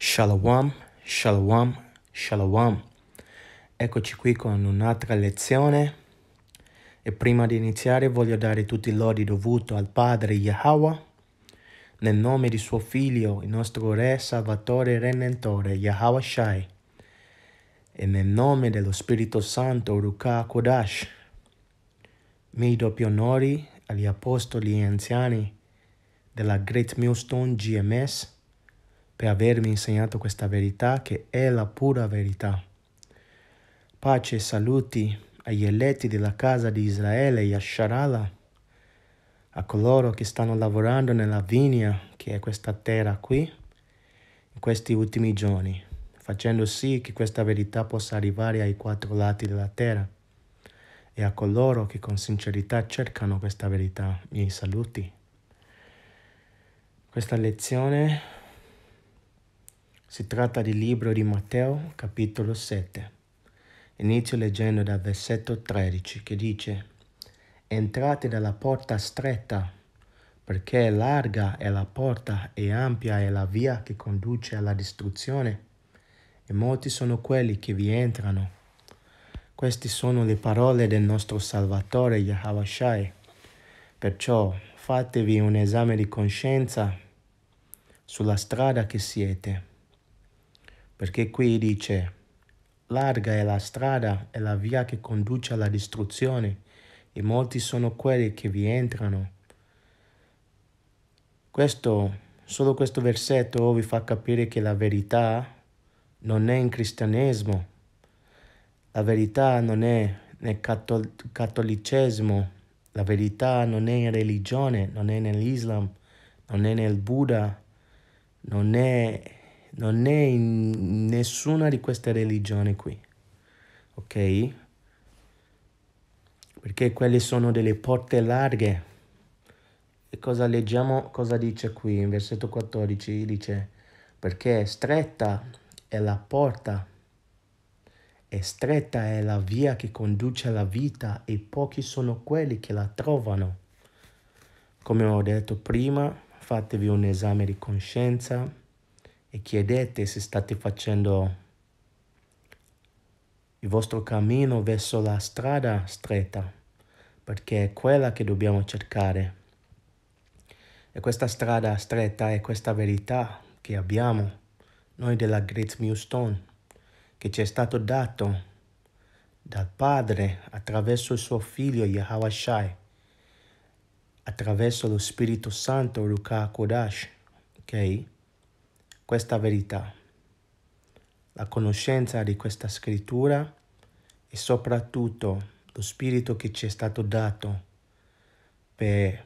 Shalom, shalom, shalom. Eccoci qui con un'altra lezione e prima di iniziare voglio dare tutti i lodi dovuti al Padre Yahweh nel nome di suo Figlio, il nostro Re, Salvatore e Renentore, Yahweh Shai e nel nome dello Spirito Santo, Ruka Kodash. Mi doppi onori agli apostoli e anziani della Great Millstone GMS per avermi insegnato questa verità che è la pura verità. Pace e saluti agli eletti della casa di Israele, Yasharala, a coloro che stanno lavorando nella vigna, che è questa terra qui, in questi ultimi giorni, facendo sì che questa verità possa arrivare ai quattro lati della terra e a coloro che con sincerità cercano questa verità, miei saluti. Questa lezione si tratta del libro di Matteo, capitolo 7. Inizio leggendo dal versetto 13 che dice, Entrate dalla porta stretta, perché larga è la porta e ampia è la via che conduce alla distruzione, e molti sono quelli che vi entrano. Queste sono le parole del nostro Salvatore Yahawashai. Perciò fatevi un esame di coscienza sulla strada che siete perché qui dice, larga è la strada e la via che conduce alla distruzione, e molti sono quelli che vi entrano. Questo, solo questo versetto vi fa capire che la verità non è in cristianesimo, la verità non è nel catto cattolicesimo, la verità non è in religione, non è nell'Islam, non è nel Buddha, non è non è in nessuna di queste religioni qui, ok? Perché quelle sono delle porte larghe. E cosa leggiamo, cosa dice qui in versetto 14? Dice, perché stretta è la porta, e stretta è la via che conduce alla vita e pochi sono quelli che la trovano. Come ho detto prima, fatevi un esame di coscienza e chiedete se state facendo il vostro cammino verso la strada stretta, perché è quella che dobbiamo cercare. E questa strada stretta è questa verità che abbiamo, noi della Great Millstone, che ci è stato dato dal Padre attraverso il suo figlio Yahawashai, attraverso lo Spirito Santo Ruka Kodash, ok? questa verità, la conoscenza di questa scrittura e soprattutto lo spirito che ci è stato dato per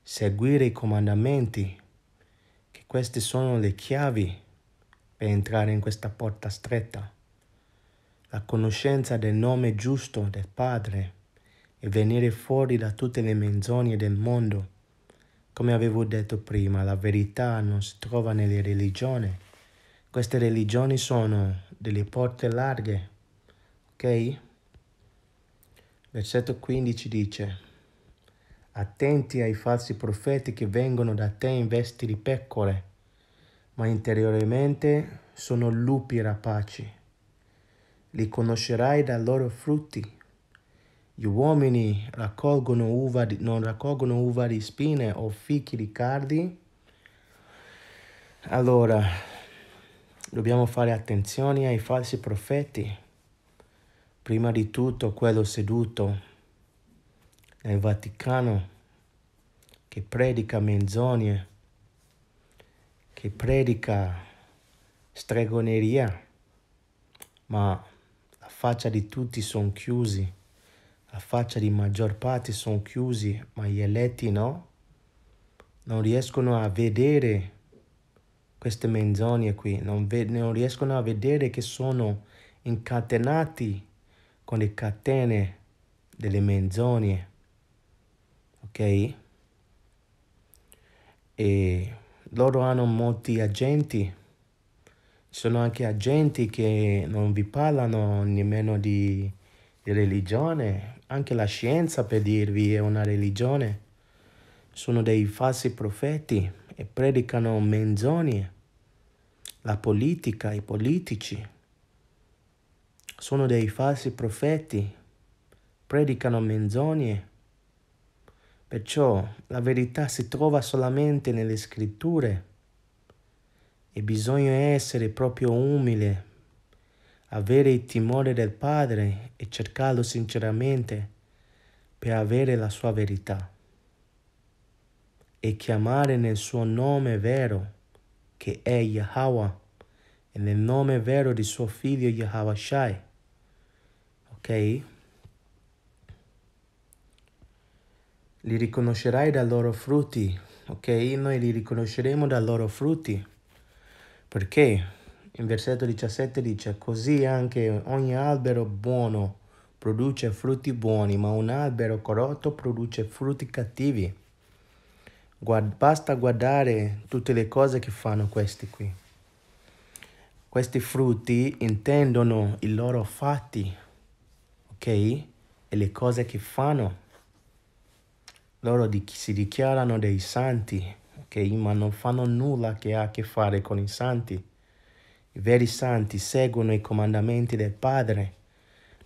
seguire i comandamenti, che queste sono le chiavi per entrare in questa porta stretta, la conoscenza del nome giusto del Padre e venire fuori da tutte le menzogne del mondo come avevo detto prima, la verità non si trova nelle religioni. Queste religioni sono delle porte larghe, ok? Versetto 15 dice, attenti ai falsi profeti che vengono da te in vesti di pecore, ma interiormente sono lupi rapaci. Li conoscerai dai loro frutti. Gli uomini raccolgono uva di, non raccolgono uva di spine o fichi di cardi. Allora, dobbiamo fare attenzione ai falsi profeti. Prima di tutto quello seduto nel Vaticano che predica menzogne, che predica stregoneria, ma la faccia di tutti sono chiusi la faccia di maggior parte sono chiusi, ma gli eletti no, non riescono a vedere queste menzogne qui, non, ve- non riescono a vedere che sono incatenati con le catene delle menzogne, ok? E loro hanno molti agenti, ci sono anche agenti che non vi parlano nemmeno di, di religione, anche la scienza per dirvi è una religione. Sono dei falsi profeti e predicano menzogne. La politica, i politici sono dei falsi profeti, predicano menzogne. Perciò la verità si trova solamente nelle scritture e bisogna essere proprio umile avere il timore del Padre e cercarlo sinceramente per avere la sua verità e chiamare nel suo nome vero che è Yahweh e nel nome vero di suo figlio Yahweh Shai. Ok? Li riconoscerai dai loro frutti, ok? Noi li riconosceremo dai loro frutti. Perché? in versetto 17 dice, così anche ogni albero buono produce frutti buoni, ma un albero corrotto produce frutti cattivi. Guarda, basta guardare tutte le cose che fanno questi qui. Questi frutti intendono i loro fatti, ok? E le cose che fanno. Loro di, si dichiarano dei santi, ok? Ma non fanno nulla che ha a che fare con i santi. I veri santi seguono i comandamenti del Padre,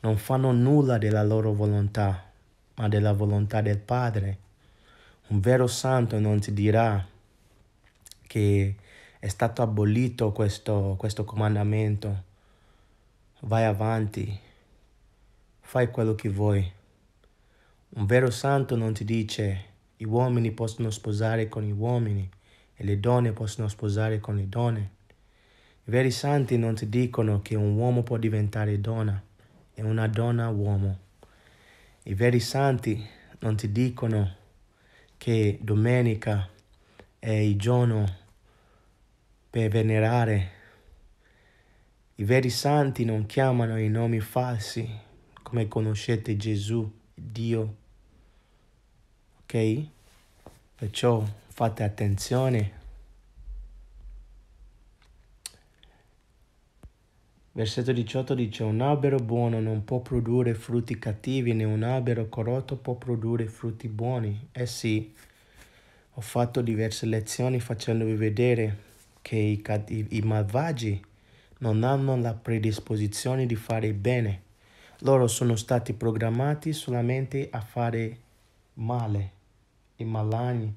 non fanno nulla della loro volontà, ma della volontà del Padre. Un vero santo non ti dirà che è stato abolito questo, questo comandamento. Vai avanti, fai quello che vuoi. Un vero santo non ti dice gli uomini possono sposare con gli uomini e le donne possono sposare con le donne veri santi non ti dicono che un uomo può diventare donna e una donna uomo. I veri santi non ti dicono che domenica è il giorno per venerare. I veri santi non chiamano i nomi falsi come conoscete Gesù, Dio. Ok? Perciò fate attenzione Versetto 18 dice, un albero buono non può produrre frutti cattivi, né un albero corrotto può produrre frutti buoni. Eh sì, ho fatto diverse lezioni facendovi vedere che i, i, i malvagi non hanno la predisposizione di fare bene. Loro sono stati programmati solamente a fare male, i maligni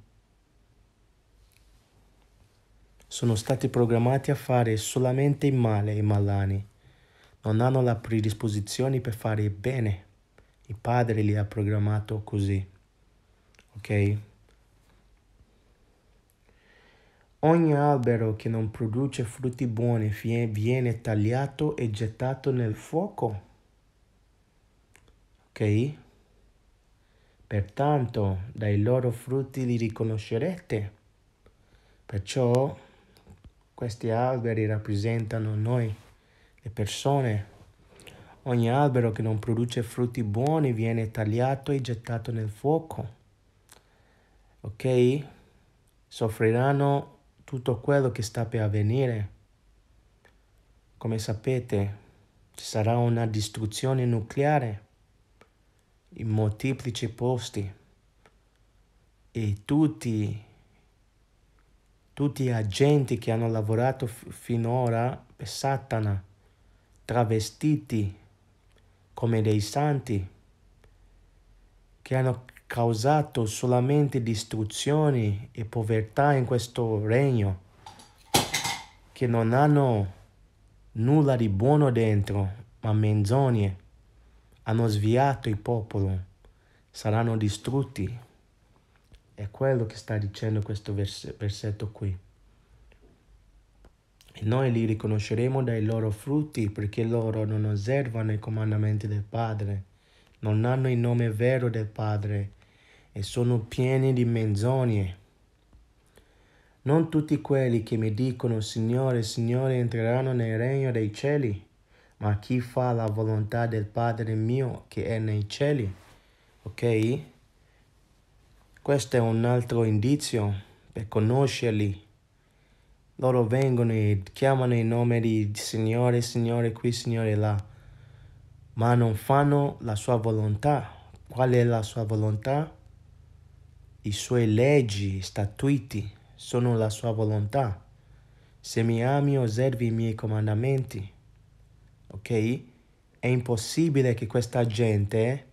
sono stati programmati a fare solamente il male ai malani. Non hanno la predisposizione per fare il bene. Il padre li ha programmato così. Ok? Ogni albero che non produce frutti buoni viene tagliato e gettato nel fuoco. Ok? Pertanto dai loro frutti li riconoscerete. Perciò questi alberi rappresentano noi, le persone. Ogni albero che non produce frutti buoni viene tagliato e gettato nel fuoco. Ok? Soffriranno tutto quello che sta per avvenire. Come sapete, ci sarà una distruzione nucleare in molteplici posti e tutti tutti gli agenti che hanno lavorato finora per Satana, travestiti come dei santi, che hanno causato solamente distruzioni e povertà in questo regno, che non hanno nulla di buono dentro, ma menzogne, hanno sviato il popolo, saranno distrutti. È quello che sta dicendo questo vers- versetto qui. E noi li riconosceremo dai loro frutti perché loro non osservano i comandamenti del Padre, non hanno il nome vero del Padre e sono pieni di menzogne. Non tutti quelli che mi dicono Signore, Signore entreranno nel regno dei cieli, ma chi fa la volontà del Padre mio che è nei cieli. Ok? Questo è un altro indizio per conoscerli. Loro vengono e chiamano il nome di Signore, Signore qui, Signore là, ma non fanno la sua volontà. Qual è la sua volontà? I suoi leggi, statuiti, sono la sua volontà. Se mi ami, osservi i miei comandamenti. Ok? È impossibile che questa gente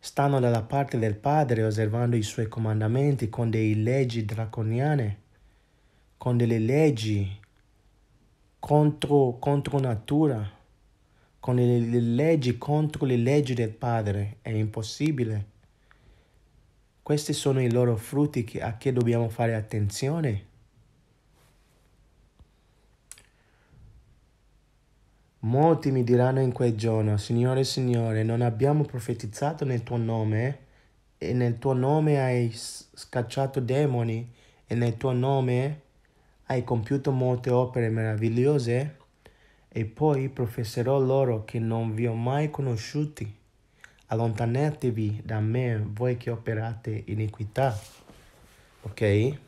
Stanno dalla parte del Padre osservando i suoi comandamenti con delle leggi draconiane, con delle leggi contro, contro natura, con le, le leggi contro le leggi del Padre. È impossibile. Questi sono i loro frutti a che dobbiamo fare attenzione. Molti mi diranno in quel giorno, Signore, Signore, non abbiamo profetizzato nel tuo nome e nel tuo nome hai scacciato demoni e nel tuo nome hai compiuto molte opere meravigliose e poi professerò loro che non vi ho mai conosciuti. Allontanatevi da me, voi che operate iniquità. Ok?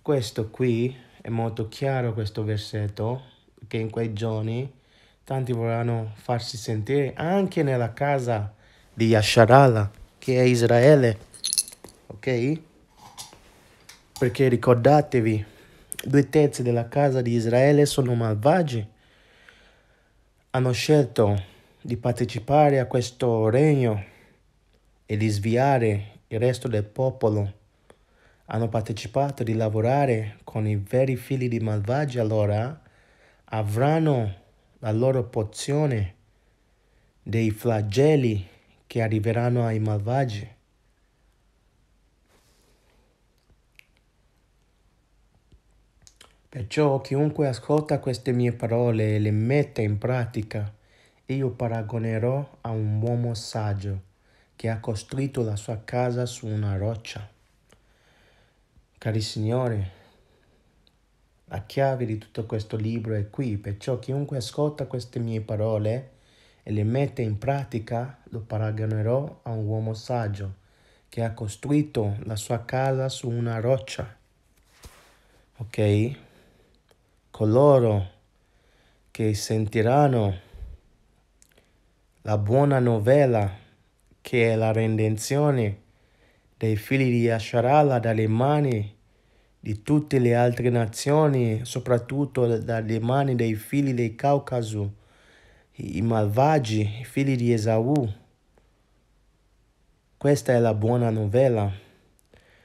Questo qui è molto chiaro questo versetto che in quei giorni Tanti vorranno farsi sentire anche nella casa di Yasharala, che è Israele. Ok? Perché ricordatevi, due terzi della casa di Israele sono malvagi. Hanno scelto di partecipare a questo regno e di sviare il resto del popolo hanno partecipato di lavorare con i veri figli di malvagi, allora avranno la loro pozione dei flagelli che arriveranno ai malvagi. Perciò chiunque ascolta queste mie parole e le mette in pratica, io paragonerò a un uomo saggio che ha costruito la sua casa su una roccia. Cari Signore, la chiave di tutto questo libro è qui, perciò chiunque ascolta queste mie parole e le mette in pratica lo paragonerò a un uomo saggio che ha costruito la sua casa su una roccia. Ok? Coloro che sentiranno la buona novella che è la redenzione dei figli di Asharala dalle mani di tutte le altre nazioni, soprattutto dalle mani dei figli del Caucaso, i malvagi i figli di Esaù. Questa è la buona novella.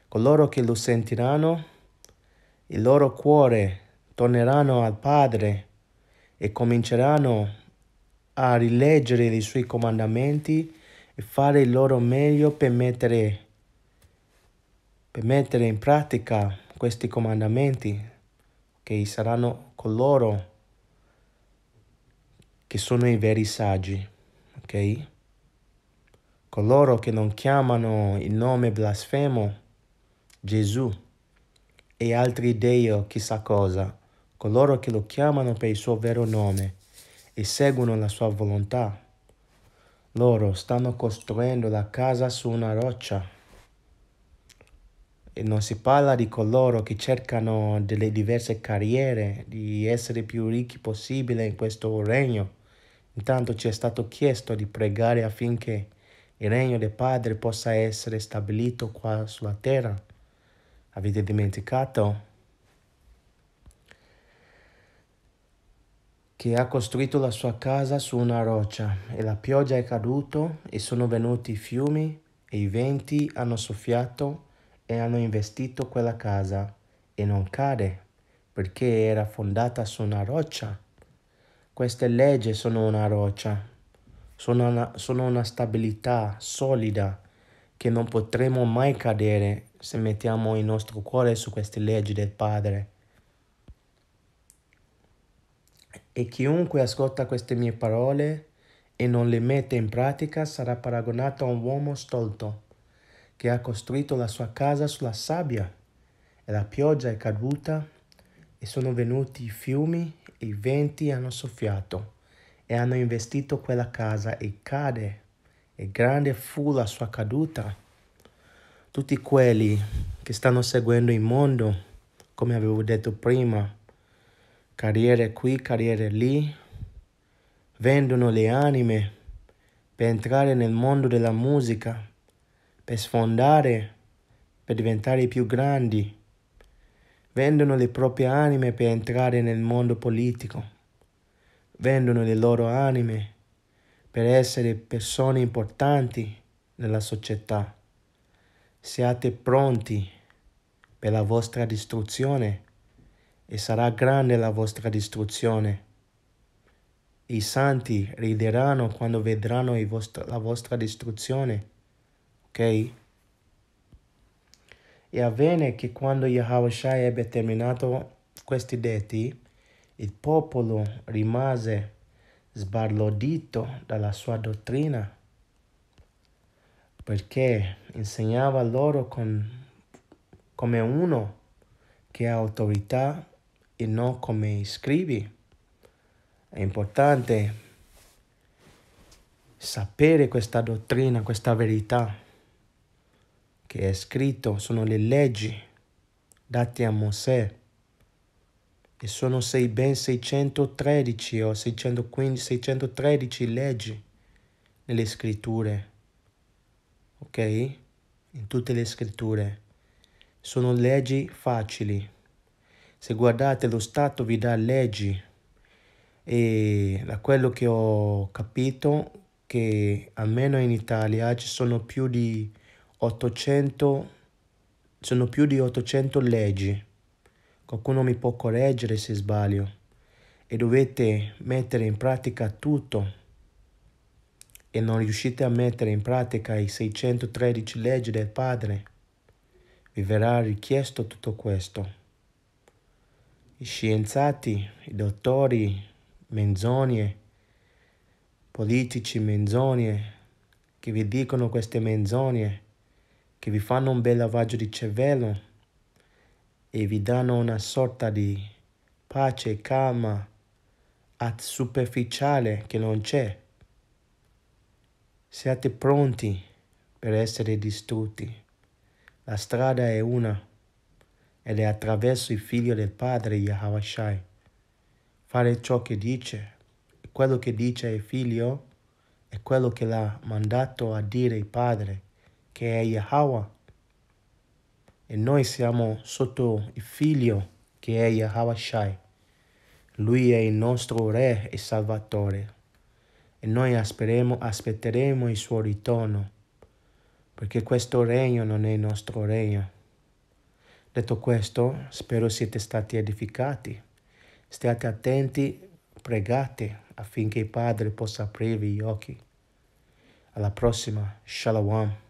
Coloro che lo sentiranno, il loro cuore torneranno al Padre e cominceranno a rileggere i suoi comandamenti e fare il loro meglio per mettere, per mettere in pratica questi comandamenti che saranno coloro che sono i veri saggi, ok? Coloro che non chiamano il nome blasfemo Gesù e altri dei chissà cosa, coloro che lo chiamano per il suo vero nome e seguono la sua volontà. Loro stanno costruendo la casa su una roccia. E non si parla di coloro che cercano delle diverse carriere, di essere più ricchi possibile in questo regno. Intanto ci è stato chiesto di pregare affinché il regno del Padre possa essere stabilito qua sulla terra. Avete dimenticato che ha costruito la sua casa su una roccia e la pioggia è caduta e sono venuti i fiumi e i venti hanno soffiato e hanno investito quella casa e non cade perché era fondata su una roccia. Queste leggi sono una roccia, sono una, sono una stabilità solida che non potremo mai cadere se mettiamo il nostro cuore su queste leggi del Padre. E chiunque ascolta queste mie parole e non le mette in pratica sarà paragonato a un uomo stolto che ha costruito la sua casa sulla sabbia e la pioggia è caduta e sono venuti i fiumi e i venti hanno soffiato e hanno investito quella casa e cade e grande fu la sua caduta. Tutti quelli che stanno seguendo il mondo, come avevo detto prima, carriere qui, carriere lì, vendono le anime per entrare nel mondo della musica per sfondare, per diventare più grandi. Vendono le proprie anime per entrare nel mondo politico. Vendono le loro anime per essere persone importanti nella società. Siate pronti per la vostra distruzione e sarà grande la vostra distruzione. I santi rideranno quando vedranno vostra, la vostra distruzione ok? E avvenne che quando Yahushua ebbe terminato questi detti, il popolo rimase sbalordito dalla sua dottrina, perché insegnava loro con, come uno che ha autorità e non come i scrivi. È importante sapere questa dottrina, questa verità che è scritto, sono le leggi date a Mosè e sono sei, ben 613 o 615, 613 leggi nelle scritture, ok? In tutte le scritture. Sono leggi facili. Se guardate lo Stato vi dà leggi e da quello che ho capito che almeno in Italia ci sono più di 800, sono più di 800 leggi. Qualcuno mi può correggere se sbaglio. E dovete mettere in pratica tutto. E non riuscite a mettere in pratica i 613 leggi del Padre. Vi verrà richiesto tutto questo. I scienziati, i dottori, menzogne, politici menzogne, che vi dicono queste menzogne che vi fanno un bel lavaggio di cervello e vi danno una sorta di pace, calma superficiale che non c'è. Siate pronti per essere distrutti. La strada è una ed è attraverso il figlio del padre Yahawashai. Fare ciò che dice, quello che dice il figlio è quello che l'ha mandato a dire il padre che è Yahweh e noi siamo sotto il figlio che è Yahweh Shai. Lui è il nostro Re e Salvatore e noi aspetteremo il suo ritorno perché questo regno non è il nostro regno. Detto questo, spero siete stati edificati. Stiate attenti, pregate affinché il Padre possa aprirvi gli occhi. Alla prossima, Shalom.